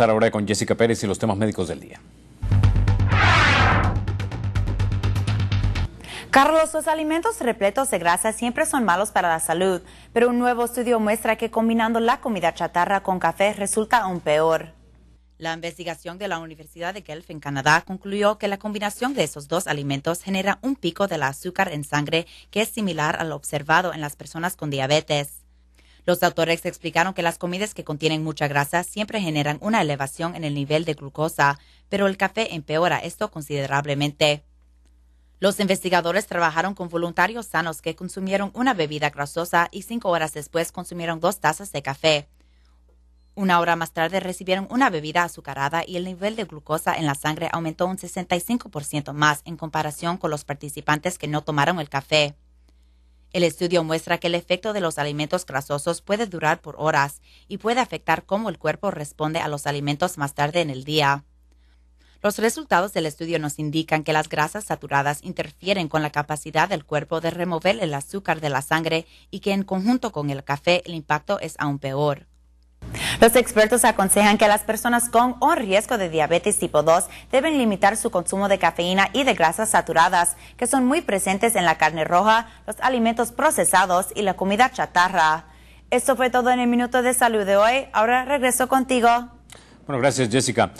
ahora con Jessica Pérez y los temas médicos del día. Carlos, los alimentos repletos de grasa siempre son malos para la salud, pero un nuevo estudio muestra que combinando la comida chatarra con café resulta aún peor. La investigación de la Universidad de Guelph en Canadá concluyó que la combinación de esos dos alimentos genera un pico del azúcar en sangre que es similar al observado en las personas con diabetes. Los autores explicaron que las comidas que contienen mucha grasa siempre generan una elevación en el nivel de glucosa, pero el café empeora esto considerablemente. Los investigadores trabajaron con voluntarios sanos que consumieron una bebida grasosa y cinco horas después consumieron dos tazas de café. Una hora más tarde recibieron una bebida azucarada y el nivel de glucosa en la sangre aumentó un 65% más en comparación con los participantes que no tomaron el café. El estudio muestra que el efecto de los alimentos grasosos puede durar por horas y puede afectar cómo el cuerpo responde a los alimentos más tarde en el día. Los resultados del estudio nos indican que las grasas saturadas interfieren con la capacidad del cuerpo de remover el azúcar de la sangre y que en conjunto con el café el impacto es aún peor. Los expertos aconsejan que las personas con un riesgo de diabetes tipo 2 deben limitar su consumo de cafeína y de grasas saturadas, que son muy presentes en la carne roja, los alimentos procesados y la comida chatarra. Esto fue todo en el Minuto de Salud de hoy. Ahora regreso contigo. Bueno, gracias Jessica.